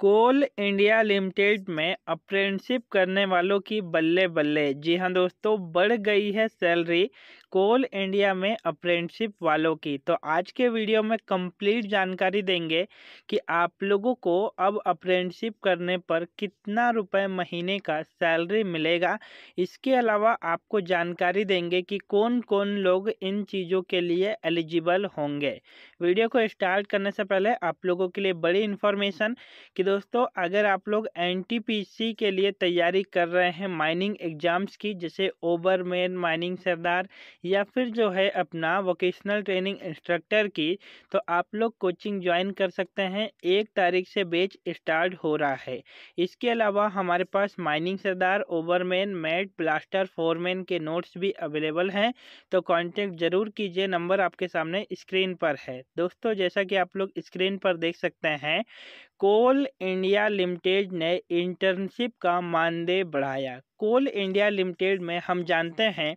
कोल India Limited में apprenticeship करने वालों की बल्ले बल्ले जी हाँ दोस्तों बढ़ गई है सैलरी कोल इंडिया में अप्रेंटिसिप वालों की तो आज के वीडियो में कंप्लीट जानकारी देंगे कि आप लोगों को अब अप्रेंटिसिप करने पर कितना रुपए महीने का सैलरी मिलेगा इसके अलावा आपको जानकारी देंगे कि कौन कौन लोग इन चीज़ों के लिए एलिजिबल होंगे वीडियो को स्टार्ट करने से पहले आप लोगों के लिए बड़ी इन्फॉर्मेशन कि दोस्तों अगर आप लोग एन के लिए तैयारी कर रहे हैं माइनिंग एग्ज़ाम्स की जैसे ओबरमैन माइनिंग सरदार या फिर जो है अपना वोकेशनल ट्रेनिंग इंस्ट्रक्टर की तो आप लोग कोचिंग ज्वाइन कर सकते हैं एक तारीख से बेच स्टार्ट हो रहा है इसके अलावा हमारे पास माइनिंग सरदार ओबरमैन मैट ब्लास्टर फोरमैन के नोट्स भी अवेलेबल हैं तो कॉन्टेक्ट ज़रूर कीजिए नंबर आपके सामने स्क्रीन पर है दोस्तों जैसा कि आप लोग स्क्रीन पर देख सकते हैं कोल इंडिया लिमिटेड ने इंटर्नशिप का मानदेय बढ़ाया कोल इंडिया लिमिटेड में हम जानते हैं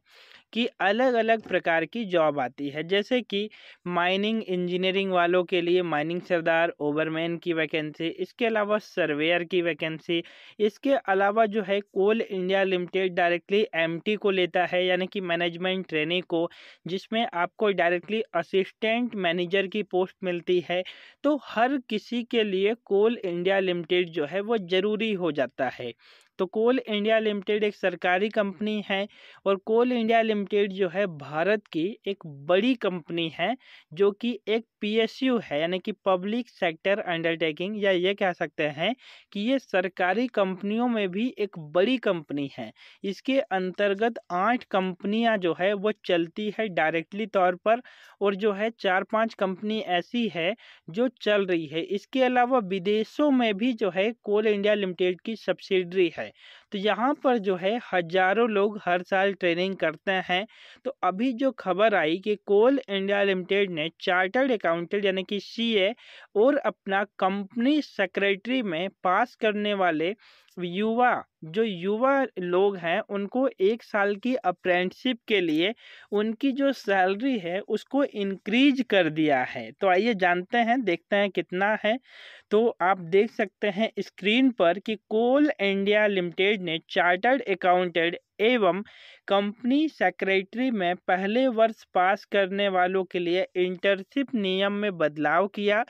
की अलग अलग प्रकार की जॉब आती है जैसे कि माइनिंग इंजीनियरिंग वालों के लिए माइनिंग सरदार ओवरमैन की वैकेंसी इसके अलावा सर्वेयर की वैकेंसी इसके अलावा जो है Coal India Limited directly MT को लेता है यानी कि मैनेजमेंट ट्रेनिंग को जिसमें आपको डायरेक्टली असिस्टेंट मैनेजर की पोस्ट मिलती है तो हर किसी के लिए कोल इंडिया लिमिटेड जो है वो ज़रूरी हो जाता है तो कोल इंडिया लिमिटेड एक सरकारी कंपनी है और कोल इंडिया लिमिटेड जो है भारत की एक बड़ी कंपनी है जो कि एक पीएसयू है यानी कि पब्लिक सेक्टर अंडरटेकिंग या ये कह सकते हैं कि ये सरकारी कंपनियों में भी एक बड़ी कंपनी है इसके अंतर्गत आठ कंपनियां जो है वो चलती है डायरेक्टली तौर पर और जो है चार पाँच कंपनी ऐसी है जो चल रही है इसके अलावा विदेशों में भी जो है कोल इंडिया लिमिटेड की सब्सिडरी है है तो यहाँ पर जो है हजारों लोग हर साल ट्रेनिंग करते हैं तो अभी जो खबर आई कि कोल इंडिया लिमिटेड ने चार्टर्ड अकाउंटेंट यानी कि सीए और अपना कंपनी सेक्रेटरी में पास करने वाले युवा जो युवा लोग हैं उनको एक साल की अप्रेंटशिप के लिए उनकी जो सैलरी है उसको इंक्रीज कर दिया है तो आइए जानते हैं देखते हैं कितना है तो आप देख सकते हैं स्क्रीन पर कि कोल इंडिया लिमिटेड ने चार्टर्ड अकाउंटेंट एवं कंपनी सेक्रेटरी में पहले वर्ष पास करने वालों के लिए इंटर्नशिप नियम में बदलाव किया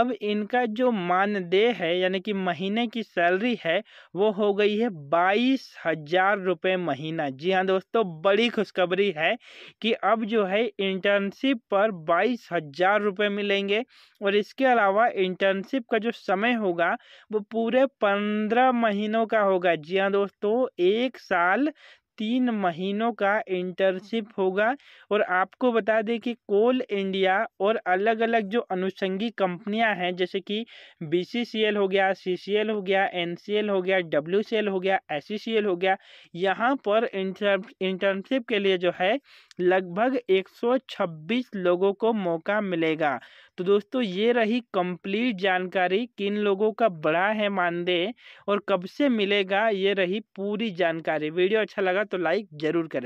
अब इनका जो मानदेय है यानी कि महीने की सैलरी है वो हो गई है बाईस हज़ार रुपये महीना जी हाँ दोस्तों बड़ी खुशखबरी है कि अब जो है इंटर्नशिप पर बाईस हज़ार रुपये मिलेंगे और इसके अलावा इंटर्नशिप का जो समय होगा वो पूरे पंद्रह महीनों का होगा जी हाँ दोस्तों एक साल तीन महीनों का इंटर्नशिप होगा और आपको बता दें कि कोल इंडिया और अलग अलग जो अनुषंगी कंपनियां हैं जैसे कि बी हो गया सी हो गया एन हो गया डब्ल्यू हो गया एस हो गया यहाँ पर इंटर्नशिप के लिए जो है लगभग 126 लोगों को मौका मिलेगा तो दोस्तों ये रही कंप्लीट जानकारी किन लोगों का बड़ा है मानदेय और कब से मिलेगा ये रही पूरी जानकारी वीडियो अच्छा लगा तो लाइक ज़रूर करें